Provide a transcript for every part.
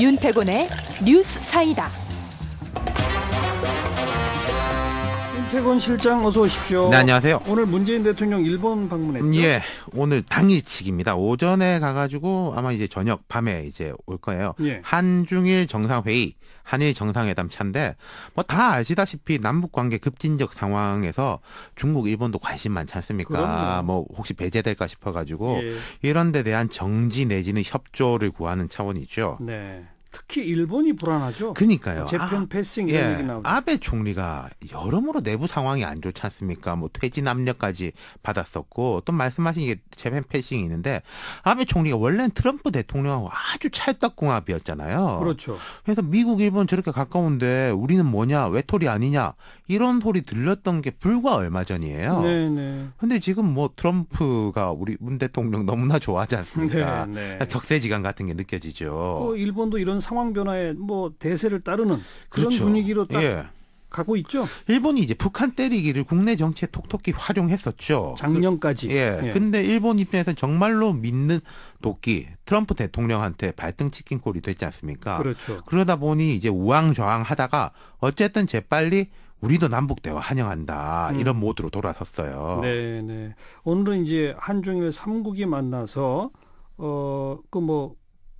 윤태곤의 뉴스 사이다. 박태권 실장 어서 오십시오. 네, 안녕하세요. 오늘 문재인 대통령 일본 방문했죠? 예, 오늘 당일치기입니다. 오전에 가가지고 아마 이제 저녁 밤에 이제 올 거예요. 예. 한중일 정상회의, 한일 정상회담 차인데 뭐 다 아시다시피 남북 관계 급진적 상황에서 중국, 일본도 관심 많지 않습니까? 그럼요. 뭐 혹시 배제될까 싶어가지고 예. 이런 데 대한 정지 내지는 협조를 구하는 차원이죠. 네. 특히 일본이 불안하죠. 그니까요. 재편 아, 패싱 예. 얘기 나오죠. 아베 총리가 여러모로 내부 상황이 안 좋지 않습니까? 뭐 퇴진 압력까지 받았었고 또 말씀하신 게 재편 패싱이 있는데 아베 총리가 원래는 트럼프 대통령하고 아주 찰떡궁합이었잖아요. 그렇죠. 그래서 미국, 일본 저렇게 가까운데 우리는 뭐냐 외톨이 아니냐 이런 소리 들렸던 게 불과 얼마 전이에요. 네네. 네. 근데 지금 뭐 트럼프가 우리 문 대통령 너무나 좋아하지 않습니까? 네, 네. 격세지감 같은 게 느껴지죠. 또 일본도 이런 상황 상황 변화에 뭐 대세를 따르는 그런 그렇죠. 분위기로 딱 예. 가고 있죠. 일본이 이제 북한 때리기를 국내 정치에 톡톡히 활용했었죠. 작년까지. 그, 예. 예. 근데 일본 입장에서 정말로 믿는 도끼 트럼프 대통령한테 발등 치킨 꼴이 됐지 않습니까? 그렇죠. 그러다 보니 이제 우왕좌왕 하다가 어쨌든 재빨리 우리도 남북 대화 환영한다 음. 이런 모드로 돌아섰어요. 네, 네. 오늘은 이제 한중일 삼국이 만나서 어그뭐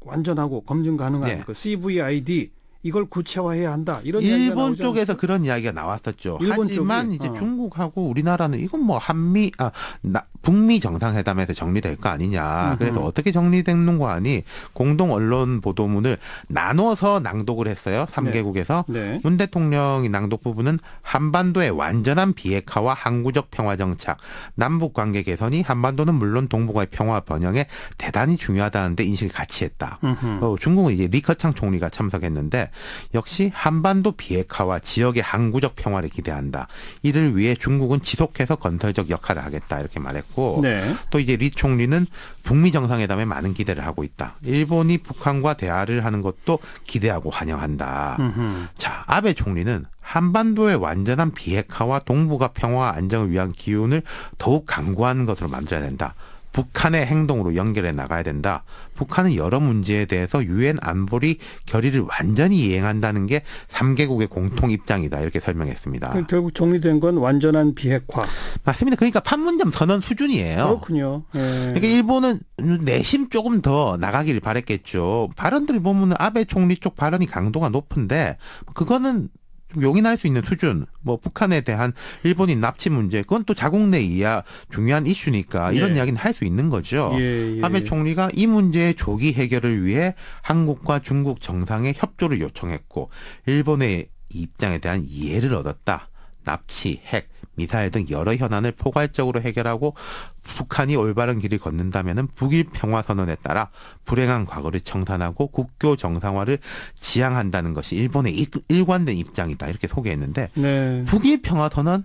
완전하고 검증 가능한 네. 그 CVID 이걸 구체화해야 한다. 이런 일본 쪽에서 그런 이야기가 나왔었죠. 하지만 쪽이, 이제 어. 중국하고 우리나라는 이건 뭐 한미 아 나, 북미 정상회담에서 정리될 거 아니냐. 그래서 어떻게 정리되는 거 아니 공동 언론 보도문을 나눠서 낭독을 했어요. 3개국에서 네. 네. 문 대통령이 낭독 부분은 한반도의 완전한 비핵화와 항구적 평화 정착, 남북 관계 개선이 한반도는 물론 동북아의 평화 번영에 대단히 중요하다는데 인식을 같이 했다. 어, 중국은 이제 리커창 총리가 참석했는데 역시 한반도 비핵화와 지역의 항구적 평화를 기대한다. 이를 위해 중국은 지속해서 건설적 역할을 하겠다 이렇게 말했고 네. 또 이제 리 총리는 북미 정상회담에 많은 기대를 하고 있다. 일본이 북한과 대화를 하는 것도 기대하고 환영한다. 음흠. 자, 아베 총리는 한반도의 완전한 비핵화와 동북아 평화 안정을 위한 기운을 더욱 강구하는 것으로 만들어야 된다. 북한의 행동으로 연결해 나가야 된다. 북한은 여러 문제에 대해서 유엔 안보리 결의를 완전히 이행한다는 게 3개국의 공통 입장이다. 이렇게 설명했습니다. 그러니까 결국 정리된 건 완전한 비핵화. 맞습니다. 그러니까 판문점 선언 수준이에요. 그렇군요. 예. 그러니까 일본은 내심 조금 더 나가기를 바랬겠죠. 발언들을 보면 아베 총리 쪽 발언이 강도가 높은데 그거는 좀 용인할 수 있는 수준, 뭐 북한에 대한 일본인 납치 문제, 그건 또 자국 내이하 중요한 이슈니까 이런 예. 이야기는 할 수 있는 거죠. 예, 예. 아베 예. 총리가 이 문제의 조기 해결을 위해 한국과 중국 정상의 협조를 요청했고 일본의 입장에 대한 이해를 얻었다. 납치, 핵, 미사일 등 여러 현안을 포괄적으로 해결하고 북한이 올바른 길을 걷는다면 북일 평화 선언에 따라 불행한 과거를 청산하고 국교 정상화를 지향한다는 것이 일본의 일관된 입장이다 이렇게 소개했는데 네. 북일 평화 선언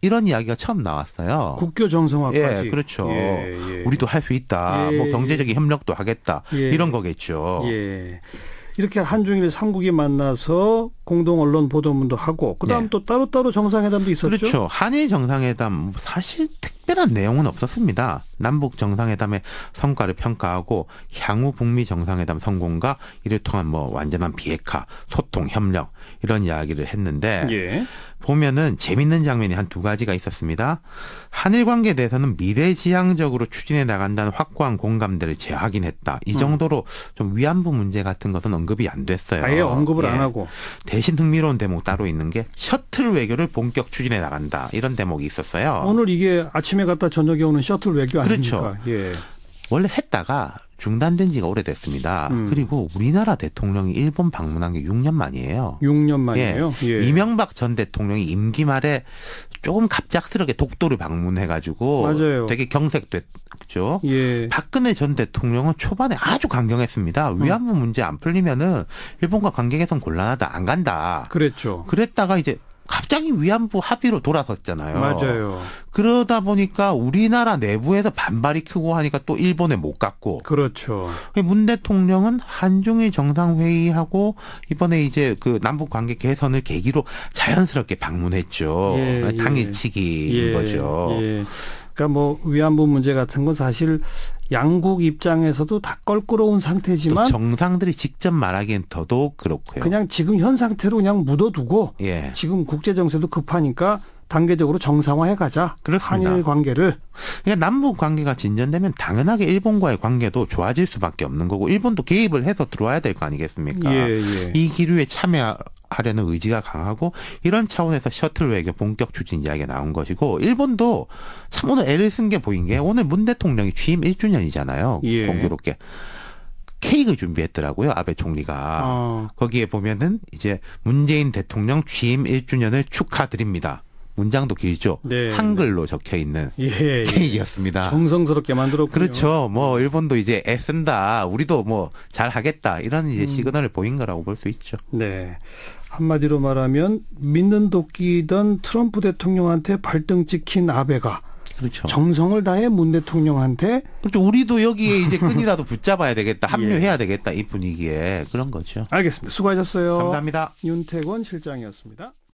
이런 이야기가 처음 나왔어요. 국교 정상화까지. 예, 그렇죠. 예, 예. 우리도 할 수 있다. 뭐 예, 예. 경제적인 협력도 하겠다. 예. 이런 거겠죠. 이렇게 한중일 삼국이 만나서 공동 언론 보도문도 하고 그다음 네. 또 따로따로 정상회담도 있었죠. 그렇죠. 한일 정상회담 사실 특별한 내용은 없었습니다. 남북 정상회담의 성과를 평가하고 향후 북미 정상회담 성공과 이를 통한 뭐 완전한 비핵화, 소통, 협력 이런 이야기를 했는데 예. 보면은 재밌는 장면이 한 두 가지가 있었습니다. 한일 관계에 대해서는 미래지향적으로 추진해 나간다는 확고한 공감대를 재확인했다. 이 음. 정도로 음. 좀 위안부 문제 같은 것은 언급이 안 됐어요. 아예 언급을 예. 안 하고 대신 흥미로운 대목 따로 있는 게 셔틀 외교를 본격 추진해 나간다 이런 대목이 있었어요. 오늘 이게 아침에 갔다 저녁에 오는 셔틀 외교 아닙니까? 그렇죠. 예. 원래 했다가 중단된 지가 오래됐습니다. 음. 그리고 우리나라 대통령이 일본 방문한 게 6년 만이에요. 6년 만이에요? 예. 예. 이명박 전 대통령이 임기 말에 조금 갑작스럽게 독도를 방문해가지고 맞아요. 되게 경색됐죠. 예. 박근혜 전 대통령은 초반에 아주 강경했습니다. 음. 위안부 문제 안 풀리면은 일본과 관계 개선 곤란하다, 안 간다. 그랬죠. 그랬다가 이제 갑자기 위안부 합의로 돌아섰잖아요. 맞아요. 그러다 보니까 우리나라 내부에서 반발이 크고 하니까 또 일본에 못 갔고. 그렇죠. 문 대통령은 한중일 정상회의하고 이번에 이제 그 남북 관계 개선을 계기로 자연스럽게 방문했죠. 예, 예. 당일치기인 예, 거죠. 예. 그러니까 뭐 위안부 문제 같은 건 사실 양국 입장에서도 다 껄끄러운 상태지만 정상들이 직접 말하기엔 더더욱 그렇고요. 그냥 지금 현 상태로 그냥 묻어두고 예. 지금 국제 정세도 급하니까 단계적으로 정상화해 가자. 그렇습니다. 한일 관계를. 그러니까 남북 관계가 진전되면 당연하게 일본과의 관계도 좋아질 수밖에 없는 거고 일본도 개입을 해서 들어와야 될 거 아니겠습니까? 예, 예. 이 기류에 참여 하려는 의지가 강하고 이런 차원에서 셔틀 외교 본격 추진 이야기가 나온 것이고 일본도 참 오늘 애를 쓴 게 보인 게 오늘 문 대통령이 취임 1주년이잖아요. 예. 공교롭게. 케이크 준비했더라고요 아베 총리가 어. 거기에 보면은 이제 문재인 대통령 취임 1주년을 축하드립니다. 문장도 길죠. 네, 한글로 네. 적혀 있는 예, 예. 케이크였습니다. 예. 정성스럽게 만들었고 그렇죠. 뭐 일본도 이제 애쓴다. 우리도 뭐 잘하겠다. 이런 이제 음. 시그널을 보인 거라고 볼 수 있죠. 네. 한마디로 말하면 믿는 도끼던 트럼프 대통령한테 발등 찍힌 아베가 그렇죠. 정성을 다해 문 대통령한테 그렇죠. 우리도 여기에 이제 끈이라도 붙잡아야 되겠다. 합류해야 예. 되겠다. 이 분위기에 그런 거죠. 알겠습니다. 수고하셨어요. 감사합니다. 윤태권 실장이었습니다.